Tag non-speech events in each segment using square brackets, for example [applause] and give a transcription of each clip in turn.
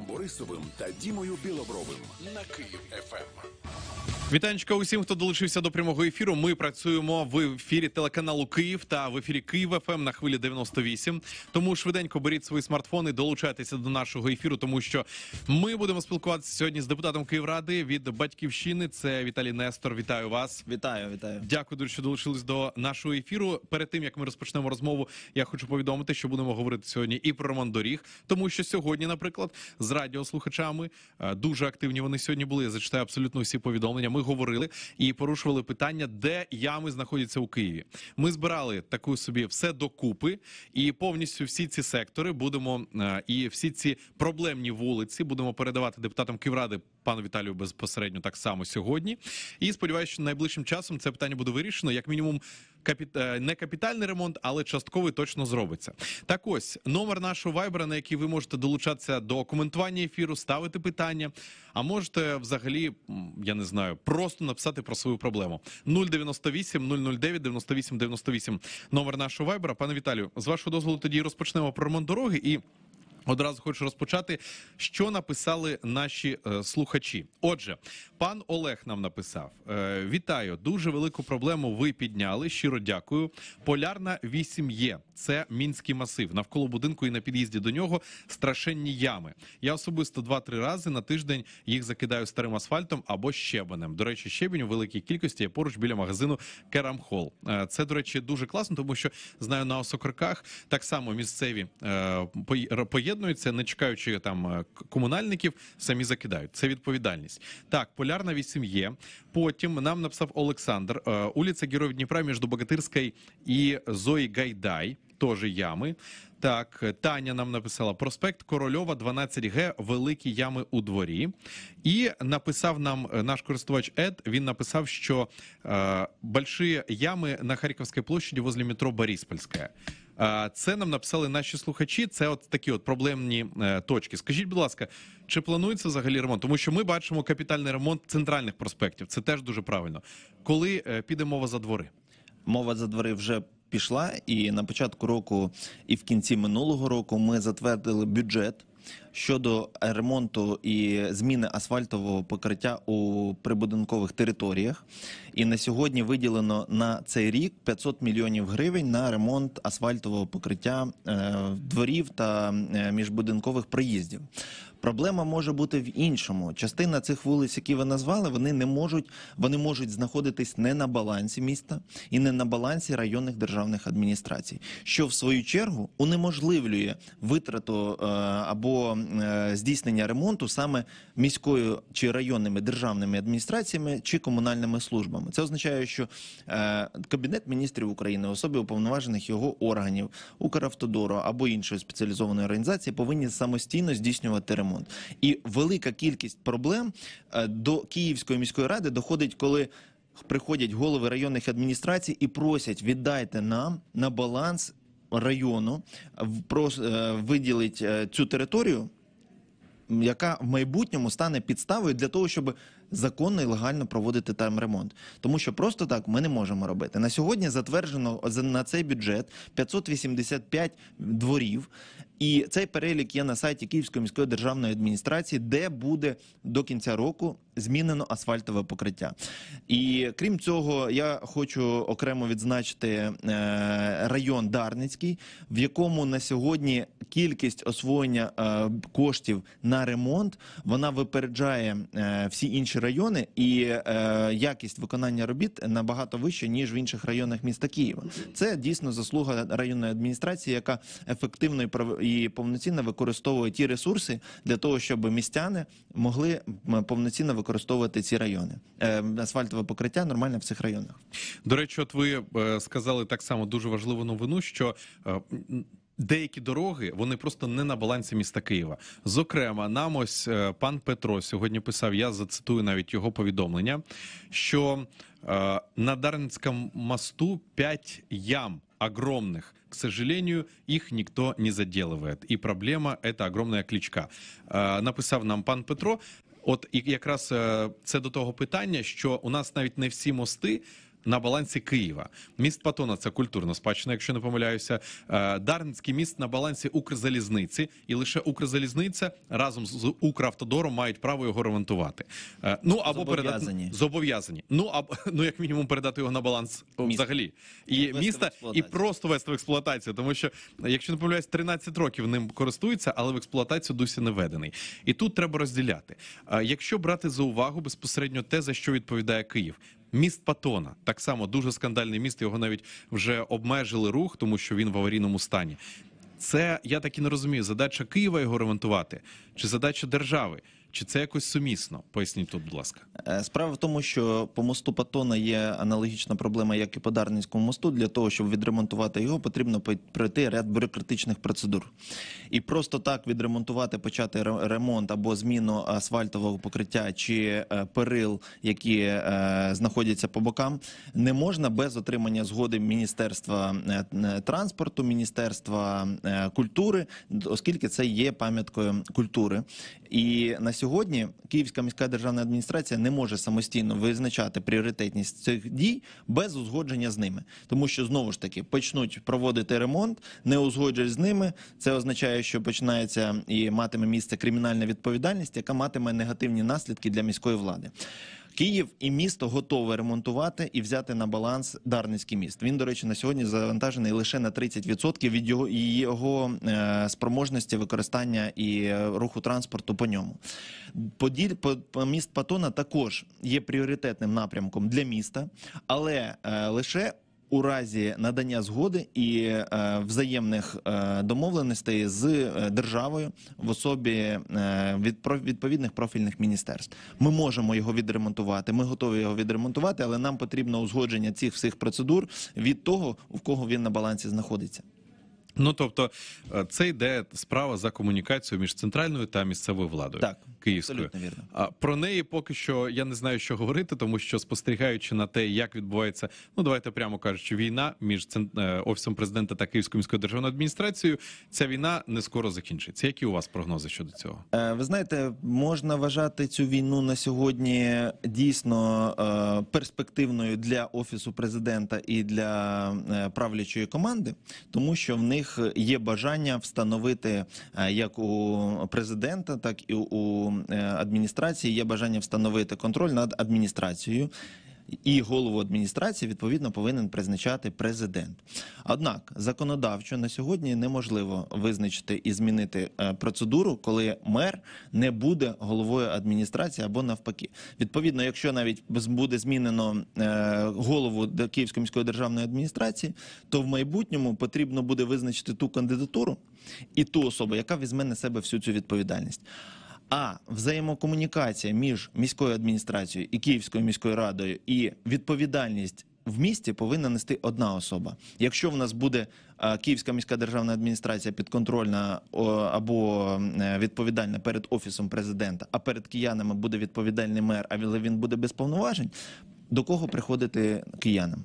Борисовим та Дімою Білобровим на Київ ФМ. Вітанечка усім, хто долучився до прямого ефіру. Ми працюємо в ефірі телеканалу Київ та в ефірі Київ ФМ на хвилі 98. Тому швиденько беріть свої смартфони, долучайтеся до нашого ефіру, тому що ми будемо спілкуватися сьогодні з депутатом Київради від батьківщини. Це Віталій Нестор. Вітаю вас. Вітаю, вітаю. Дякую, дуже, що долучились до нашого ефіру. Перед тим як ми розпочнемо розмову, я хочу повідомити, що будемо говорити сьогодні і про ремонт доріг, тому що сьогодні, наприклад, з радіослухачами е, дуже активні вони сьогодні були. Я зачитаю абсолютно всі повідомлення. Ми ми говорили і порушували питання, де ями знаходяться у Києві. Ми збирали таку собі все докупи, і повністю всі ці сектори будемо е, і всі ці проблемні вулиці будемо передавати депутатам Ківради пану Віталію безпосередньо так само сьогодні. І сподіваюся, що найближчим часом це питання буде вирішено, як мінімум. Е, не капітальний ремонт, але частковий точно зробиться. Так ось номер нашого вайбера, на який ви можете долучатися до коментування ефіру, ставити питання. А можете взагалі, я не знаю, просто написати про свою проблему. 098 009 98 98 Номер нашого вайбера. Пане Віталію, з вашого дозволу тоді розпочнемо про ремонт дороги і. Одразу хочу розпочати, що написали наші е, слухачі. Отже, пан Олег нам написав: е, вітаю, дуже велику проблему. Ви підняли. Щиро дякую. Полярна 8 є. Це мінський масив. Навколо будинку і на під'їзді до нього страшенні ями. Я особисто два-три рази на тиждень їх закидаю старим асфальтом або щебенем. До речі, щебень у великій кількості є поруч біля магазину Керамхол. Е, це до речі, дуже класно, тому що знаю на осокриках так само місцеві е, поє об'єднуються, не чекаючи там е, комунальників, самі закидають. Це відповідальність. Так, полярна 8 є. Потім нам написав Олександр е, улиця Героїв Дніпра між Богатирською і Зої Гайдай. Теж ями. Так, Таня нам написала проспект Корольова, 12 г, великі ями у дворі. І написав нам е, наш користувач Ед. Він написав, що е, больші ями на Харківській площі возле метро Бориспольська. Це нам написали наші слухачі. Це от такі от проблемні е, точки. Скажіть, будь ласка, чи планується взагалі ремонт? Тому що ми бачимо капітальний ремонт центральних проспектів. Це теж дуже правильно. Коли е, піде мова за двори? Мова за двори вже. Пішла, і на початку року, і в кінці минулого року ми затвердили бюджет щодо ремонту і зміни асфальтового покриття у прибудинкових територіях. І на сьогодні виділено на цей рік 500 мільйонів гривень на ремонт асфальтового покриття е, дворів та е, міжбудинкових проїздів. Проблема може бути в іншому. Частина цих вулиць, які ви назвали, вони не можуть вони можуть знаходитись не на балансі міста і не на балансі районних державних адміністрацій, що в свою чергу унеможливлює витрату е, або Е, здійснення ремонту саме міською чи районними державними адміністраціями чи комунальними службами. Це означає, що е, кабінет міністрів України, особи уповноважених його органів, Укравтодору або іншої спеціалізованої організації повинні самостійно здійснювати ремонт. І велика кількість проблем е, до Київської міської ради доходить, коли. Приходять голови районних адміністрацій і просять віддайте нам на баланс району е, виділить е, цю територію, яка в майбутньому стане підставою для того, щоб законно і легально проводити там ремонт, тому що просто так ми не можемо робити. На сьогодні затверджено на цей бюджет 585 дворів, і цей перелік є на сайті Київської міської державної адміністрації, де буде до кінця року змінено асфальтове покриття. І крім цього, я хочу окремо відзначити е, район Дарницький, в якому на сьогодні кількість освоєння е, коштів на ремонт вона випереджає е, всі інші райони, і якість виконання робіт набагато вища ніж в інших районах міста Києва. Це дійсно заслуга районної адміністрації, яка ефективно і повноцінно використовує ті ресурси для того, щоб містяни могли повноцінно виконувати використовувати ці райони. Ем, асфальтове покриття нормальне в цих районах. До речі, от ви е, сказали так само дуже важливу новину, що е, Деякі дороги вони просто не на балансі міста Києва. Зокрема, нам ось е, пан Петро сьогодні писав. Я зацитую навіть його повідомлення, що на Дарницькому мосту 5 ям огромних. К сожалению, їх ніхто не заділує. І проблема це огромна клічка. написав нам пан Петро. От і якраз е, це до того питання, що у нас навіть не всі мости на балансі Києва. Міст Патона це культурна спадщина, якщо не помиляюся. Е, Дарницький міст на балансі Укрзалізниці, і лише Укрзалізниця разом з Укравтодором мають право його ремонтувати. Е, ну або передати зобов'язані. Ну або [laughs] ну як мінімум передати його на баланс міст. взагалі і міста і просто вести в експлуатацію, тому що якщо не помиляюсь, 13 років ним користуються, але в експлуатацію досі не введений. І тут треба розділяти. Е, якщо брати за увагу безпосередньо те за що відповідає Київ, Міст Патона так само дуже скандальний міст. Його навіть вже обмежили рух, тому що він в аварійному стані. Це я так і не розумію. Задача Києва його ремонтувати чи задача держави. Чи це якось сумісно? Поясніть тут, будь ласка. Е, справа в тому, що по мосту Патона є аналогічна проблема, як і по Дарницькому мосту. Для того, щоб відремонтувати його, потрібно пройти ряд бюрократичних процедур. І просто так відремонтувати, почати ремонт або зміну асфальтового покриття чи е, перил, які е, знаходяться по бокам, не можна без отримання згоди міністерства транспорту, міністерства культури, оскільки це є пам'яткою культури. І на сьогодні Київська міська державна адміністрація не може самостійно визначати пріоритетність цих дій без узгодження з ними, тому що знову ж таки почнуть проводити ремонт, не узгоджують з ними. Це означає, що починається і матиме місце кримінальна відповідальність, яка матиме негативні наслідки для міської влади. Київ і місто готове ремонтувати і взяти на баланс Дарницький міст. Він, до речі, на сьогодні завантажений лише на 30% від його його е, спроможності використання і е, руху транспорту по ньому. поділ, по міст Патона також є пріоритетним напрямком для міста, але е, лише у разі надання згоди і е, взаємних е, домовленостей з е, державою в особі від відповідних профільних міністерств. Ми можемо його відремонтувати. Ми готові його відремонтувати, але нам потрібно узгодження цих всіх процедур від того, в кого він на балансі знаходиться. Ну тобто е, це йде справа за комунікацію між центральною та місцевою владою так, київською. А про неї поки що я не знаю, що говорити, тому що спостерігаючи на те, як відбувається, ну давайте прямо кажучи, війна між е, офісом президента та Київською міською державною адміністрацією. Ця війна не скоро закінчиться. Які у вас прогнози щодо цього? Е, ви знаєте, можна вважати цю війну на сьогодні дійсно перспективною для офісу президента і для правлячої команди, тому що в них них є бажання встановити е, як у президента, так і у е, адміністрації є бажання встановити контроль над адміністрацією і голову адміністрації відповідно повинен призначати президент. Однак законодавчо на сьогодні неможливо визначити і змінити е, процедуру, коли мер не буде головою адміністрації або навпаки. Відповідно, якщо навіть буде змінено е, голову Київської міської державної адміністрації, то в майбутньому потрібно буде визначити ту кандидатуру і ту особу, яка візьме на себе всю цю відповідальність. А взаємокомунікація між міською адміністрацією і Київською міською радою і відповідальність в місті повинна нести одна особа. Якщо в нас буде Київська міська державна адміністрація підконтрольна або е, відповідальна перед офісом президента, а перед киянами буде відповідальний мер, але він буде без повноважень. До кого приходити киянам?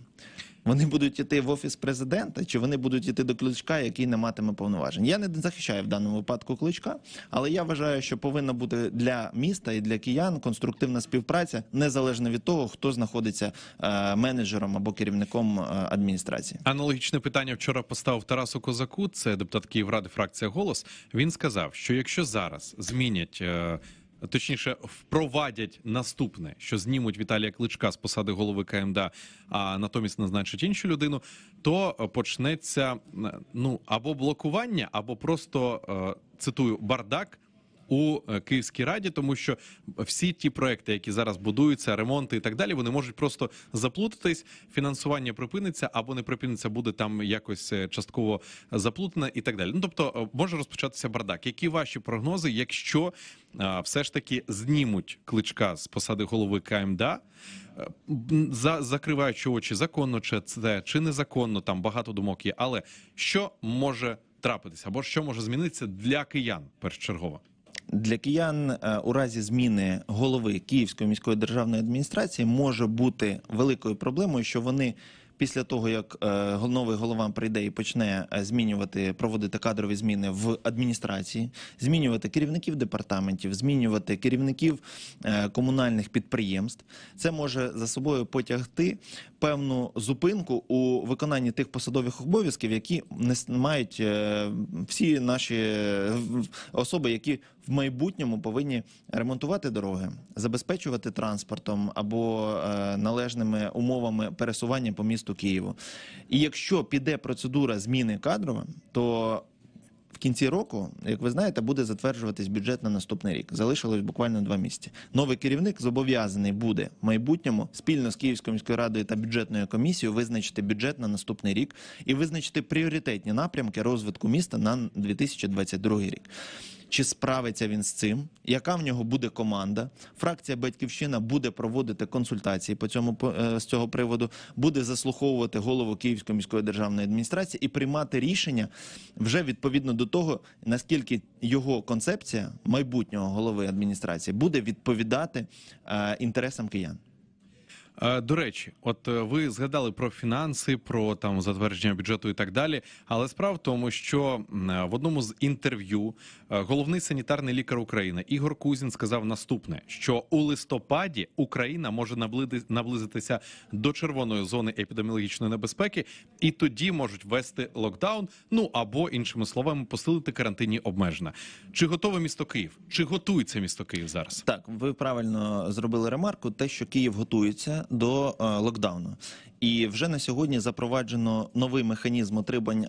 Вони будуть йти в офіс президента, чи вони будуть йти до кличка, який не матиме повноважень. Я не захищаю в даному випадку кличка, але я вважаю, що повинна бути для міста і для киян конструктивна співпраця незалежно від того, хто знаходиться е, менеджером або керівником е, адміністрації. Аналогічне питання вчора поставив Тарасу Козаку. Це депутат Київради, фракція голос. Він сказав, що якщо зараз змінять. Е, точніше впровадять наступне, що знімуть Віталія Кличка з посади голови КМДА, а натомість назначать іншу людину, то почнеться ну або блокування, або просто е, цитую бардак у е, Київській раді, тому що всі ті проекти, які зараз будуються, ремонти і так далі, вони можуть просто заплутатись. Фінансування припиниться або не припиниться, буде там якось е, частково заплутане і так далі. Ну тобто е, може розпочатися бардак. Які ваші прогнози, якщо все ж таки знімуть кличка з посади голови КМДА? За закриваючи очі законно, чи це чи незаконно, там багато думок є. Але що може трапитися, або що може змінитися для киян першочергово? для киян е, у разі зміни голови Київської міської державної адміністрації може бути великою проблемою, що вони. Після того, як е, новий голова прийде і почне е, змінювати, проводити кадрові зміни в адміністрації, змінювати керівників департаментів, змінювати керівників комунальних підприємств, це може за собою потягти певну зупинку у виконанні тих посадових обов'язків, які мають всі наші особи, які в майбутньому повинні ремонтувати дороги, забезпечувати транспортом або е, належними умовами пересування по місту Києву. І якщо піде процедура зміни кадрова, то в кінці року, як ви знаєте, буде затверджуватись бюджет на наступний рік. Залишилось буквально два місяці. Новий керівник зобов'язаний буде в майбутньому спільно з Київською міською радою та бюджетною комісією визначити бюджет на наступний рік і визначити пріоритетні напрямки розвитку міста на 2022 рік чи справиться він з цим, яка в нього буде команда. Фракція Батьківщина буде проводити консультації по цьому е, з цього приводу, буде заслуховувати голову Київської міської державної адміністрації і приймати рішення вже відповідно до того, наскільки його концепція майбутнього голови адміністрації буде відповідати е, інтересам киян. Е, до речі, от е, ви згадали про фінанси, про там затвердження бюджету і так далі. Але справа в тому, що е, в одному з інтерв'ю головний санітарний лікар України Ігор Кузін сказав наступне: що у листопаді Україна може наблизитися до червоної зони епідеміологічної небезпеки, і тоді можуть ввести локдаун. Ну або іншими словами, посилити карантинні обмеження. Чи готове місто Київ? Чи готується місто Київ зараз? Так, ви правильно зробили ремарку. Те, що Київ готується до е, локдауну. І вже на сьогодні запроваджено новий механізм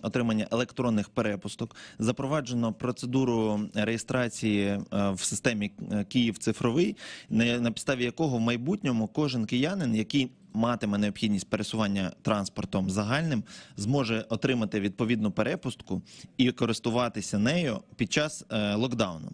отримання електронних перепусток, запроваджено процедуру реєстрації е, в системі е, Київ цифровий, на підставі якого в майбутньому кожен киянин, який матиме необхідність пересування транспортом загальним, зможе отримати відповідну перепустку і користуватися нею під час е, локдауну.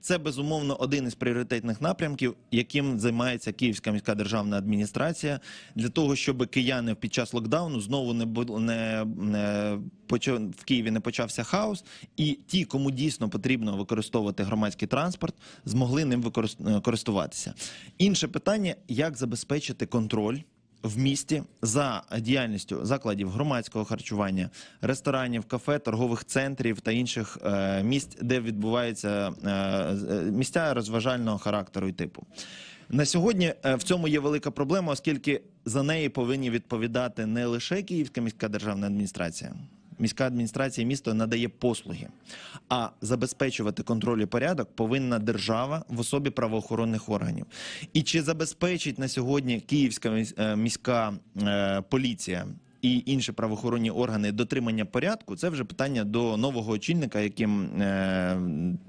Це безумовно один із пріоритетних напрямків, яким займається Київська міська державна адміністрація, для того, щоб кияни плани під час локдауну знову не не, не почав в Києві. Не почався хаос, і ті, кому дійсно потрібно використовувати громадський транспорт, змогли ним е, користуватися. Інше питання: як забезпечити контроль? В місті за діяльністю закладів громадського харчування, ресторанів, кафе, торгових центрів та інших е, місць, де відбувається відбуваються е, місця розважального характеру і типу. На сьогодні е, в цьому є велика проблема, оскільки за неї повинні відповідати не лише Київська міська державна адміністрація. Міська адміністрація міста надає послуги, а забезпечувати контроль і порядок повинна держава в особі правоохоронних органів. І чи забезпечить на сьогодні Київська е, міська е, поліція і інші правоохоронні органи дотримання порядку, це вже питання до нового очільника, яким е,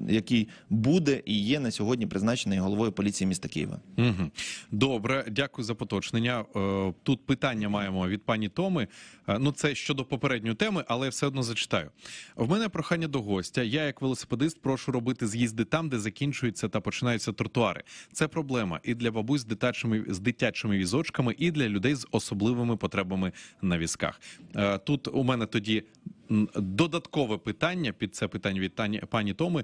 який буде і є на сьогодні призначений головою поліції міста Києва. Угу. Добре, дякую за поточнення. Е, тут питання маємо від пані Томи. Е, ну це щодо попередньої теми, але я все одно зачитаю. В мене прохання до гостя. Я, як велосипедист, прошу робити з'їзди там, де закінчуються та починаються тротуари. Це проблема і для бабусь з дитячими з дитячими візочками, і для людей з особливими потребами на візках. Е, тут у мене тоді додаткове питання під це питання від пані Томи.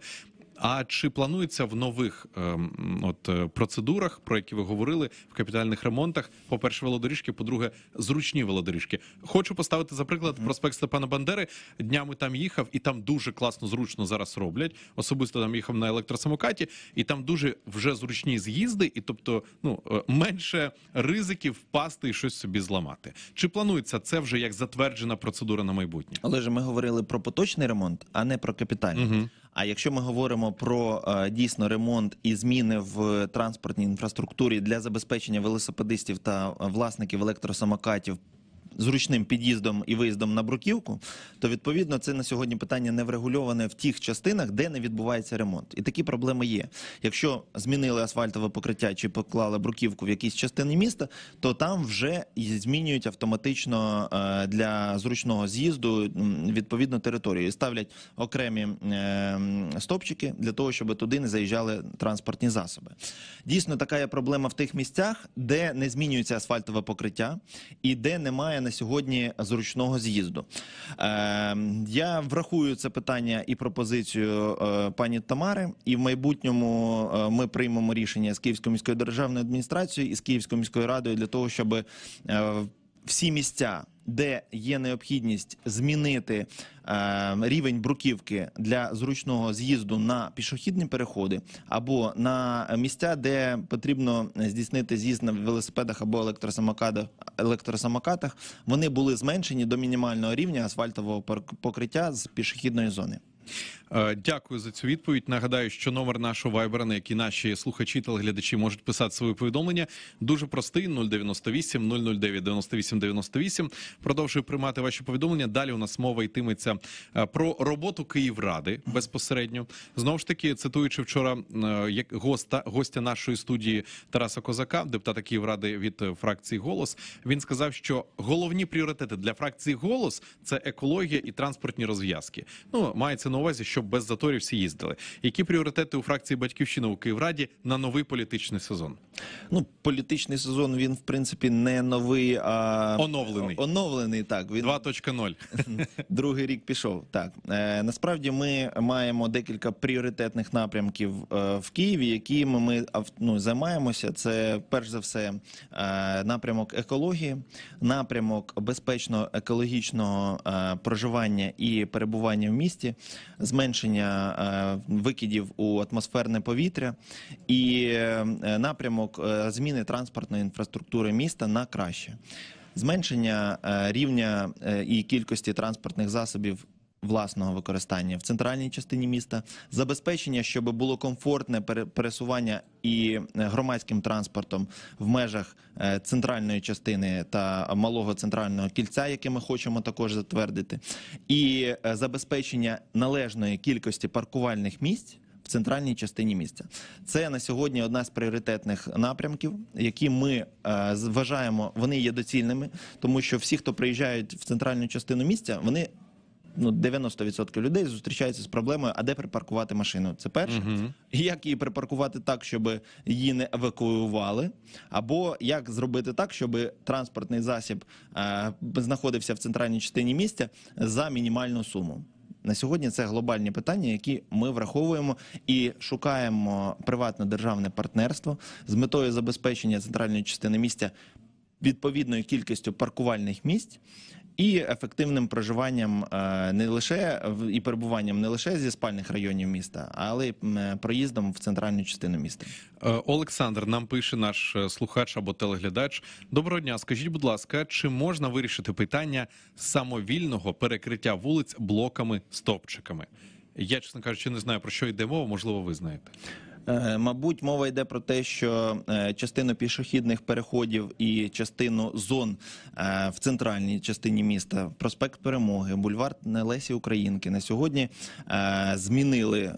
А чи планується в нових ем, от е, процедурах, про які ви говорили в капітальних ремонтах? По перше, велодоріжки, по-друге, зручні велодоріжки. Хочу поставити за приклад проспект Степана Бандери. Днями там їхав, і там дуже класно, зручно зараз роблять. Особисто там їхав на електросамокаті, і там дуже вже зручні з'їзди, і тобто, ну е, менше ризиків впасти і щось собі зламати. Чи планується це вже як затверджена процедура на майбутнє? Але ж ми говорили про поточний ремонт, а не про капітальний. Угу. А якщо ми говоримо про е, дійсно ремонт і зміни в транспортній інфраструктурі для забезпечення велосипедистів та е, власників електросамокатів зручним під'їздом і виїздом на бруківку, то відповідно це на сьогодні питання не врегульоване в тих частинах, де не відбувається ремонт. І такі проблеми є. Якщо змінили асфальтове покриття чи поклали бруківку в якійсь частині міста, то там вже змінюють автоматично е, для зручного з'їзду відповідно територію. І ставлять окремі е, стопчики для того, щоб туди не заїжджали транспортні засоби. Дійсно, така є проблема в тих місцях, де не змінюється асфальтове покриття і де немає на сьогодні зручного з'їзду. Е, Я врахую це питання і пропозицію е, пані Тамари. І в майбутньому е, ми приймемо рішення з Київською міською державною адміністрацією і з Київською міською радою для того, щоб е, всі місця де є необхідність змінити е, рівень бруківки для зручного з'їзду на пішохідні переходи, або на місця, де потрібно здійснити з'їзд на велосипедах або електросамокатах, електросамокатах, вони були зменшені до мінімального рівня асфальтового покриття з пішохідної зони. Е, дякую за цю відповідь. Нагадаю, що номер нашого вайбера, на який наші слухачі та глядачі можуть писати свої повідомлення, дуже простий: 098 009 98 98. Продовжую приймати ваші повідомлення. Далі у нас мова йтиметься е, про роботу Київради безпосередньо. Знову ж таки, цитуючи вчора е, як госта гостя нашої студії Тараса Козака, депутата Київради від фракції Голос, він сказав, що головні пріоритети для фракції голос це екологія і транспортні розв'язки. Ну мається на увазі, що щоб без заторів всі їздили. Які пріоритети у фракції Батьківщина у Київраді на новий політичний сезон? Ну, політичний сезон він в принципі не новий, а оновлений. Оновлений так він 2.0. [laughs] другий рік пішов. Так е, насправді ми маємо декілька пріоритетних напрямків е, в Києві, якими ми ну, займаємося. Це перш за все е, напрямок екології, напрямок безпечного екологічного е, проживання і перебування в місті. З зменшення е, викидів у атмосферне повітря і е, напрямок е, зміни транспортної інфраструктури міста на краще. Зменшення рівня і кількості транспортних засобів власного використання в центральній частині міста, забезпечення, щоб було комфортне пересування і е, громадським транспортом в межах е, центральної частини та малого центрального кільця, яке ми хочемо також затвердити, і е, забезпечення належної кількості паркувальних місць. В центральній частині місця це на сьогодні одна з пріоритетних напрямків, які ми вважаємо, вони є доцільними, тому що всі, хто приїжджають в центральну частину місця, вони ну 90% людей зустрічаються з проблемою, а де припаркувати машину. Це перше, угу. як її припаркувати так, щоб її не евакуювали, або як зробити так, щоб транспортний засіб е, знаходився в центральній частині місця за мінімальну суму. На сьогодні це глобальні питання, які ми враховуємо і шукаємо приватне державне партнерство з метою забезпечення центральної частини місця відповідною кількістю паркувальних місць і ефективним проживанням е, не лише і перебуванням не лише зі спальних районів міста, але й проїздом в центральну частину міста. Е, Олександр нам пише наш е, слухач або телеглядач. Доброго дня, скажіть, будь ласка, чи можна вирішити питання самовільного перекриття вулиць блоками стопчиками? Я чесно кажучи, не знаю про що йде мова, можливо, ви знаєте. Е, мабуть, мова йде про те, що е, частину пішохідних переходів і частину зон е, в центральній частині міста, проспект Перемоги, бульвар Лесі Українки на сьогодні змінили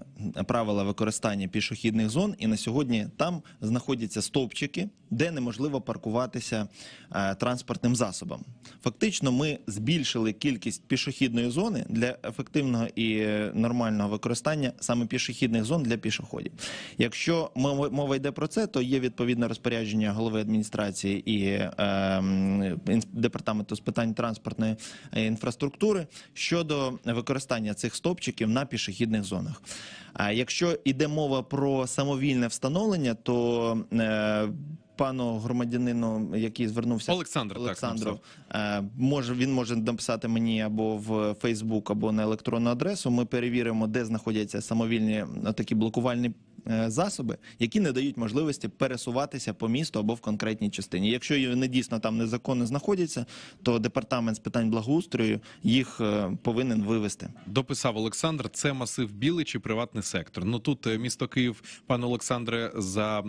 правила використання пішохідних зон, і на сьогодні там знаходяться стовпчики, де неможливо паркуватися транспортним засобом. Фактично, ми збільшили кількість пішохідної зони для ефективного і нормального використання саме пішохідних зон для пішоходів. Якщо мова йде про це, то є відповідне розпорядження голови адміністрації і ем, департаменту з питань транспортної е, інфраструктури щодо використання цих стопчиків на пішохідних зонах. А якщо йде мова про самовільне встановлення, то е, Пану громадянину, який звернувся Олександр Олександров, так, е, може він може написати мені або в Фейсбук, або на електронну адресу. Ми перевіримо, де знаходяться самовільні такі блокувальні Е, засоби, які не дають можливості пересуватися по місту або в конкретній частині. Якщо вони дійсно там незаконно знаходяться, то департамент з питань благоустрою їх е, повинен вивести. Дописав Олександр. Це масив білий чи приватний сектор. Ну тут е, місто Київ, пан Олександре, за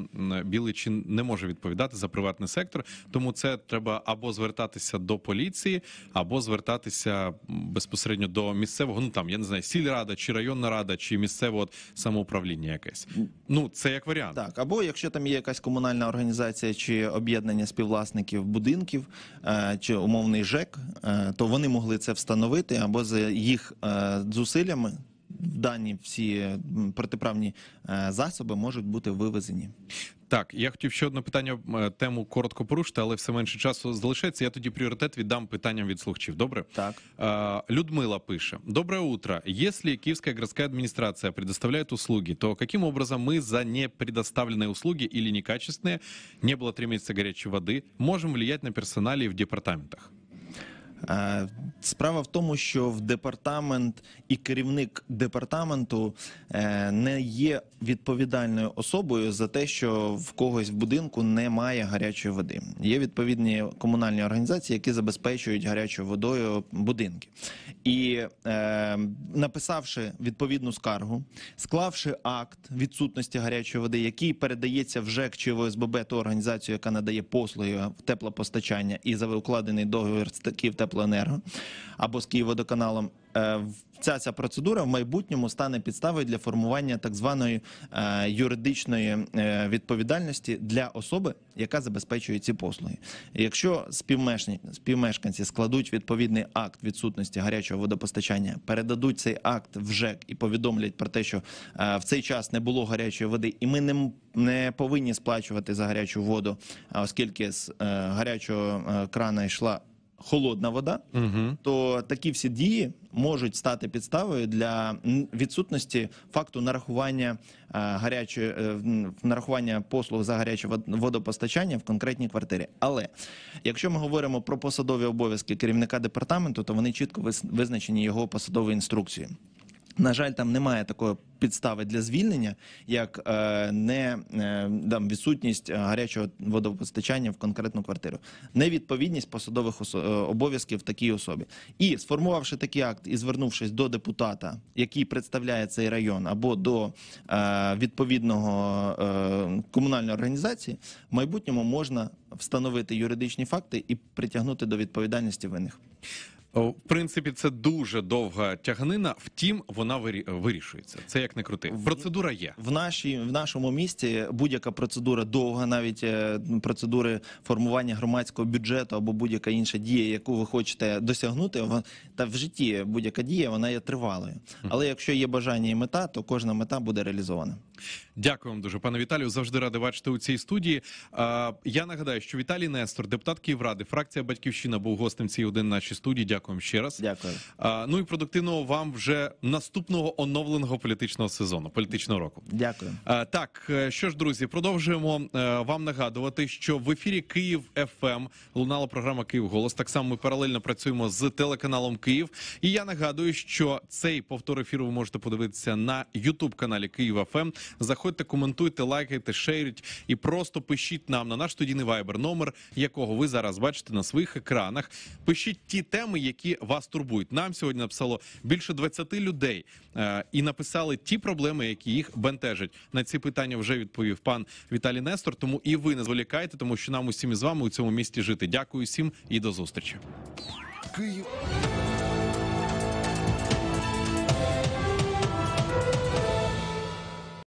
Біличі не може відповідати за приватний сектор, тому це треба або звертатися до поліції, або звертатися безпосередньо до місцевого. Ну там я не знаю, сільрада чи районна рада, чи місцевого от, самоуправління якесь. Ну, це як варіант. Так, або якщо там є якась комунальна організація чи об'єднання співвласників будинків е, чи умовний ЖЕК, е, то вони могли це встановити або за їх е, зусиллями дані всі протиправні е, засоби можуть бути вивезені. Так, я хотів ще одне питання е, тему коротко порушити, але все менше часу залишається. Я тоді пріоритет віддам питанням від слухачів. Добре, так е, Людмила пише: Добре утро. Якщо київська городская адміністрація предоставляет услуги, то каким образом ми за непредоставленные услуги или некачественные, не было три месяца горячей воды, можем влиять на персоналі в департаментах? Е, справа в тому, що в департамент і керівник департаменту е, не є відповідальною особою за те, що в когось в будинку немає гарячої води. Є відповідні комунальні організації, які забезпечують гарячою водою будинки, і е, написавши відповідну скаргу, склавши акт відсутності гарячої води, який передається в ЖЕК чи в ОСББ, ту організацію, яка надає послуги теплопостачання і за укладений договір з таків теплоенерго або з Київводоканалом. Е, ця ця процедура в майбутньому стане підставою для формування так званої е, юридичної е, відповідальності для особи, яка забезпечує ці послуги. Якщо співмешканці складуть відповідний акт відсутності гарячого водопостачання, передадуть цей акт в ЖЕК і повідомлять про те, що е, в цей час не було гарячої води, і ми не, не повинні сплачувати за гарячу воду, оскільки з е, гарячого е, крана йшла холодна вода, угу. то такі всі дії можуть стати підставою для відсутності факту нарахування е, гарячої е, нарахування послуг за гаряче водопостачання в конкретній квартирі. Але якщо ми говоримо про посадові обов'язки керівника департаменту, то вони чітко визначені його посадовою інструкцією. На жаль, там немає такої підстави для звільнення, як е, не е, там, відсутність е, гарячого водопостачання в конкретну квартиру, невідповідність посадових осо... Е, обов'язків такій особі. І сформувавши такий акт і звернувшись до депутата, який представляє цей район, або до е, відповідного е, комунальної організації, в майбутньому можна встановити юридичні факти і притягнути до відповідальності винних. В принципі, це дуже довга тяганина, втім вона вирішується. Це як не крути. Процедура є в нашій в нашому місті. Будь-яка процедура довга, навіть е, процедури формування громадського бюджету або будь-яка інша дія, яку ви хочете досягнути, та в житті будь-яка дія вона є тривалою. Але якщо є бажання і мета, то кожна мета буде реалізована. Дякую вам дуже, пане Віталію. Завжди радий бачити у цій студії. Я нагадаю, що Віталій Нестор, депутат Київради, фракція Батьківщина, був гостем цієї один нашій студії. Дякуємо ще раз. Дякую. Ну і продуктивного вам вже наступного оновленого політичного сезону, політичного року. Дякую. Так е, що ж, друзі, продовжуємо е, вам нагадувати, що в ефірі Київ ФМ ем» лунала програма Київ Голос. Так само ми паралельно працюємо з телеканалом Київ. І я нагадую, що цей повтор ефіру ви можете подивитися на Ютуб каналі Київ ФМ. Ем». Заходьте Заходьте, коментуйте, лайкайте, шеріть і просто пишіть нам на наш студійний вайбер, номер якого ви зараз бачите на своїх екранах. Пишіть ті теми, які вас турбують. Нам сьогодні написало більше 20 людей е, і написали ті проблеми, які їх бентежать. На ці питання вже відповів пан Віталій Нестор. Тому і ви не зволікайте, тому що нам усім із вами у цьому місті жити. Дякую всім і до зустрічі. Київ.